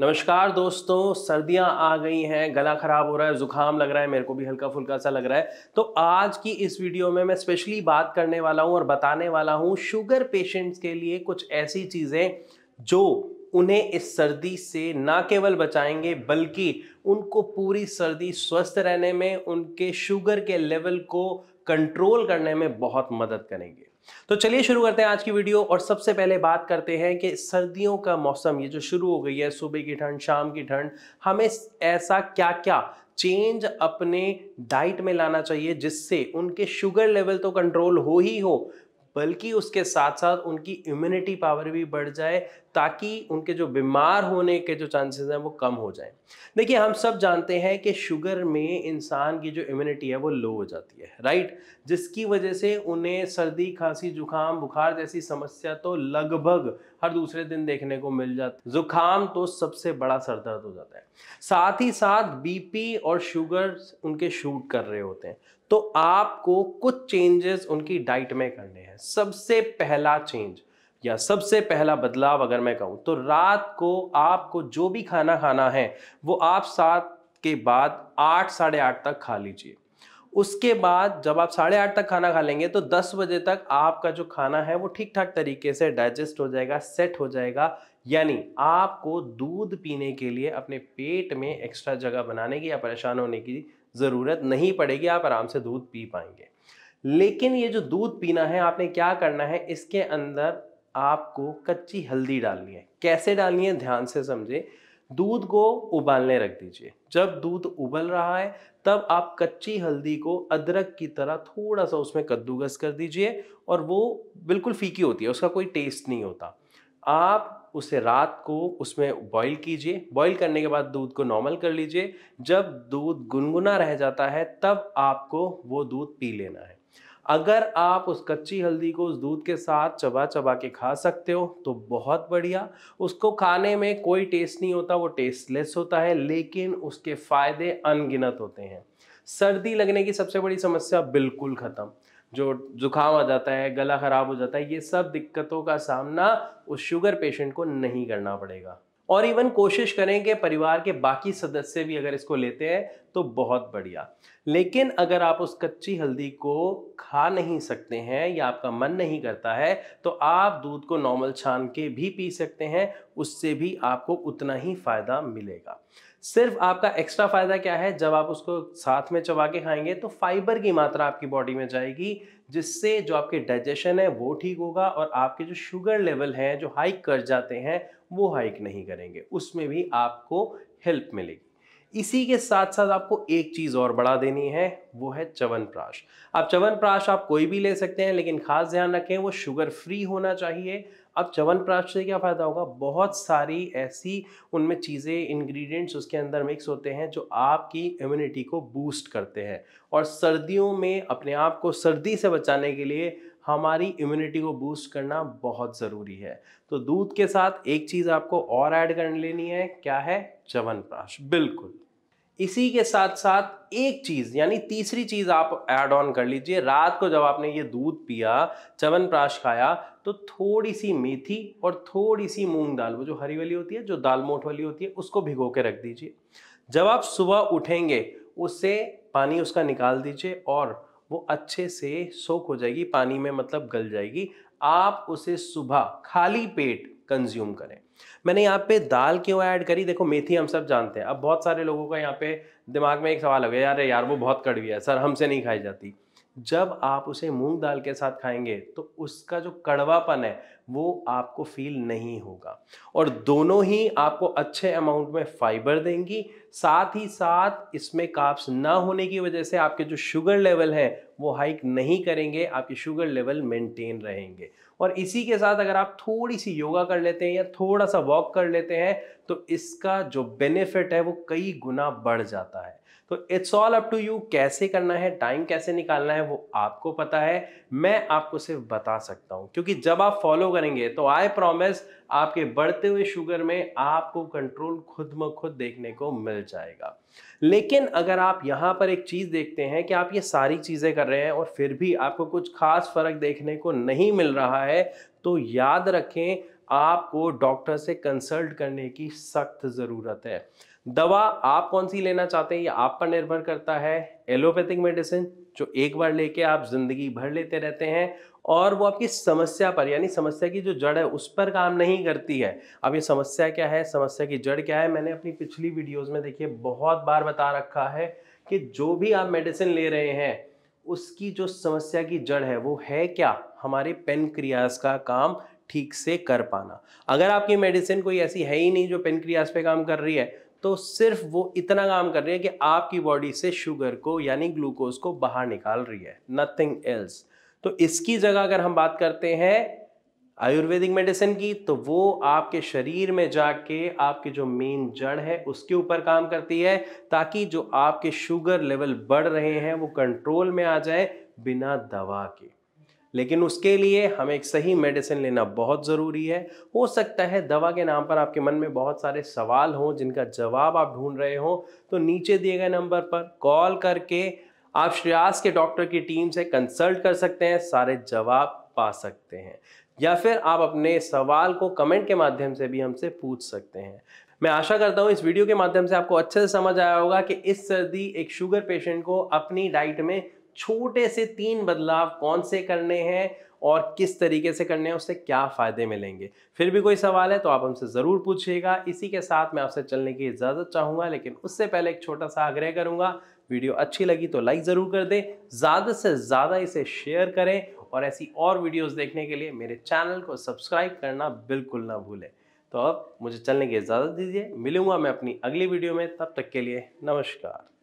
नमस्कार दोस्तों सर्दियां आ गई हैं गला ख़राब हो रहा है ज़ुकाम लग रहा है मेरे को भी हल्का फुल्का सा लग रहा है तो आज की इस वीडियो में मैं स्पेशली बात करने वाला हूं और बताने वाला हूं शुगर पेशेंट्स के लिए कुछ ऐसी चीज़ें जो उन्हें इस सर्दी से ना केवल बचाएंगे बल्कि उनको पूरी सर्दी स्वस्थ रहने में उनके शुगर के लेवल को कंट्रोल करने में बहुत मदद करेंगे तो चलिए शुरू करते हैं आज की वीडियो और सबसे पहले बात करते हैं कि सर्दियों का मौसम ये जो शुरू हो गई है सुबह की ठंड शाम की ठंड हमें ऐसा क्या क्या चेंज अपने डाइट में लाना चाहिए जिससे उनके शुगर लेवल तो कंट्रोल हो ही हो बल्कि उसके साथ साथ उनकी इम्यूनिटी पावर भी बढ़ जाए ताकि उनके जो बीमार होने के जो चांसेस हैं वो कम हो जाएं देखिए हम सब जानते हैं कि शुगर में इंसान की जो इम्यूनिटी है वो लो हो जाती है राइट जिसकी वजह से उन्हें सर्दी खांसी जुकाम बुखार जैसी समस्या तो लगभग हर दूसरे दिन देखने को मिल जाती जुकाम तो सबसे बड़ा सर दर्द हो जाता है साथ ही साथ बीपी और शुगर उनके शूट कर रहे होते हैं तो आपको कुछ चेंजेस उनकी डाइट में करने हैं सबसे पहला चेंज या सबसे पहला बदलाव अगर मैं कहूँ तो रात को आपको जो भी खाना खाना है वो आप सात के बाद आठ साढ़े आठ तक खा लीजिए उसके बाद जब आप साढ़े आठ तक खाना खा लेंगे तो दस बजे तक आपका जो खाना है वो ठीक ठाक तरीके से डाइजेस्ट हो जाएगा सेट हो जाएगा यानी आपको दूध पीने के लिए अपने पेट में एक्स्ट्रा जगह बनाने की या परेशान होने की ज़रूरत नहीं पड़ेगी आप आराम से दूध पी पाएंगे लेकिन ये जो दूध पीना है आपने क्या करना है इसके अंदर आपको कच्ची हल्दी डालनी है कैसे डालनी है ध्यान से समझे दूध को उबालने रख दीजिए जब दूध उबल रहा है तब आप कच्ची हल्दी को अदरक की तरह थोड़ा सा उसमें कद्दूकस कर दीजिए और वो बिल्कुल फीकी होती है उसका कोई टेस्ट नहीं होता आप उसे रात को उसमें बॉईल कीजिए बॉईल करने के बाद दूध को नॉर्मल कर लीजिए जब दूध गुनगुना रह जाता है तब आपको वो दूध पी लेना है अगर आप उस कच्ची हल्दी को उस दूध के साथ चबा चबा के खा सकते हो तो बहुत बढ़िया उसको खाने में कोई टेस्ट नहीं होता वो टेस्टलेस होता है लेकिन उसके फ़ायदे अनगिनत होते हैं सर्दी लगने की सबसे बड़ी समस्या बिल्कुल ख़त्म जो जुकाम आ जाता है गला ख़राब हो जाता है ये सब दिक्कतों का सामना उस शुगर पेशेंट को नहीं करना पड़ेगा और इवन कोशिश करें कि परिवार के बाकी सदस्य भी अगर इसको लेते हैं तो बहुत बढ़िया लेकिन अगर आप उस कच्ची हल्दी को खा नहीं सकते हैं या आपका मन नहीं करता है तो आप दूध को नॉर्मल छान के भी पी सकते हैं उससे भी आपको उतना ही फ़ायदा मिलेगा सिर्फ आपका एक्स्ट्रा फ़ायदा क्या है जब आप उसको साथ में चबा के खाएंगे तो फाइबर की मात्रा आपकी बॉडी में जाएगी जिससे जो आपके डाइजेशन है वो ठीक होगा और आपके जो शुगर लेवल हैं जो हाइक कर जाते हैं वो हाइक नहीं करेंगे उसमें भी आपको हेल्प मिलेगी इसी के साथ साथ आपको एक चीज़ और बढ़ा देनी है वो है चवनप्राश आप चवनप्राश आप कोई भी ले सकते हैं लेकिन खास ध्यान रखें वो शुगर फ्री होना चाहिए अब च्यवनप्राश से क्या फ़ायदा होगा बहुत सारी ऐसी उनमें चीज़ें इंग्रेडिएंट्स उसके अंदर मिक्स होते हैं जो आपकी इम्यूनिटी को बूस्ट करते हैं और सर्दियों में अपने आप को सर्दी से बचाने के लिए हमारी इम्यूनिटी को बूस्ट करना बहुत ज़रूरी है तो दूध के साथ एक चीज़ आपको और ऐड कर लेनी है क्या है च्यवनप्राश बिल्कुल इसी के साथ साथ एक चीज़ यानी तीसरी चीज़ आप ऐड ऑन कर लीजिए रात को जब आपने ये दूध पिया च्यवनप्राश खाया तो थोड़ी सी मेथी और थोड़ी सी मूंग दाल वो जो हरी वाली होती है जो दाल मोट वाली होती है उसको भिगो के रख दीजिए जब आप सुबह उठेंगे उससे पानी उसका निकाल दीजिए और वो अच्छे से सोख हो जाएगी पानी में मतलब गल जाएगी आप उसे सुबह खाली पेट कंज्यूम करें मैंने यहाँ पे दाल क्यों ऐड करी देखो मेथी हम सब जानते हैं अब बहुत सारे लोगों का यहाँ पे दिमाग में एक सवाल हो गया यार यार वो बहुत कड़वी है सर हमसे नहीं खाई जाती जब आप उसे मूंग दाल के साथ खाएंगे तो उसका जो कड़वापन है वो आपको फील नहीं होगा और दोनों ही आपको अच्छे अमाउंट में फाइबर देंगी साथ ही साथ इसमें काप्स ना होने की वजह से आपके जो शुगर लेवल हैं वो हाइक नहीं करेंगे आपके शुगर लेवल मेंटेन रहेंगे और इसी के साथ अगर आप थोड़ी सी योगा कर लेते हैं या थोड़ा सा वॉक कर लेते हैं तो इसका जो बेनिफिट है वो कई गुना बढ़ जाता है तो it's all up to you कैसे करना है टाइम कैसे निकालना है वो आपको पता है मैं आपको सिर्फ बता सकता हूँ क्योंकि जब आप फॉलो करेंगे तो आई प्रॉमिस आपके बढ़ते हुए शुगर में आपको कंट्रोल खुद ब खुद देखने को मिल जाएगा लेकिन अगर आप यहाँ पर एक चीज़ देखते हैं कि आप ये सारी चीज़ें कर रहे हैं और फिर भी आपको कुछ खास फ़र्क देखने को नहीं मिल रहा है तो याद रखें आपको डॉक्टर से कंसल्ट करने की सख्त ज़रूरत है दवा आप कौन सी लेना चाहते हैं ये आप पर निर्भर करता है एलोपैथिक मेडिसिन जो एक बार लेके आप ज़िंदगी भर लेते रहते हैं और वो आपकी समस्या पर यानी समस्या की जो जड़ है उस पर काम नहीं करती है अब ये समस्या क्या है समस्या की जड़ क्या है मैंने अपनी पिछली वीडियोस में देखिए बहुत बार बता रखा है कि जो भी आप मेडिसिन ले रहे हैं उसकी जो समस्या की जड़ है वो है क्या हमारे पेनक्रियाज का काम ठीक से कर पाना अगर आपकी मेडिसिन कोई ऐसी है ही नहीं जो पेनक्रियाज पे काम कर रही है तो सिर्फ वो इतना काम कर रही है कि आपकी बॉडी से शुगर को यानी ग्लूकोज को बाहर निकाल रही है नथिंग एल्स तो इसकी जगह अगर हम बात करते हैं आयुर्वेदिक मेडिसिन की तो वो आपके शरीर में जाके आपके जो मेन जड़ है उसके ऊपर काम करती है ताकि जो आपके शुगर लेवल बढ़ रहे हैं वो कंट्रोल में आ जाए बिना दवा के लेकिन उसके लिए हमें एक सही मेडिसिन लेना बहुत ज़रूरी है हो सकता है दवा के नाम पर आपके मन में बहुत सारे सवाल हों जिनका जवाब आप ढूंढ रहे हो तो नीचे दिए गए नंबर पर कॉल करके आप श्रेयास के डॉक्टर की टीम से कंसल्ट कर सकते हैं सारे जवाब पा सकते हैं या फिर आप अपने सवाल को कमेंट के माध्यम से भी हमसे पूछ सकते हैं मैं आशा करता हूँ इस वीडियो के माध्यम से आपको अच्छे से समझ आया होगा कि इस सर्दी एक शुगर पेशेंट को अपनी डाइट में छोटे से तीन बदलाव कौन से करने हैं और किस तरीके से करने हैं उससे क्या फ़ायदे मिलेंगे फिर भी कोई सवाल है तो आप हमसे ज़रूर पूछिएगा इसी के साथ मैं आपसे चलने की इजाज़त चाहूँगा लेकिन उससे पहले एक छोटा सा आग्रह करूँगा वीडियो अच्छी लगी तो लाइक ज़रूर कर दें ज़्यादा से ज़्यादा इसे शेयर करें और ऐसी और वीडियोस देखने के लिए मेरे चैनल को सब्सक्राइब करना बिल्कुल ना भूलें तो अब मुझे चलने की इजाज़त दीजिए मिलूंगा मैं अपनी अगली वीडियो में तब तक के लिए नमस्कार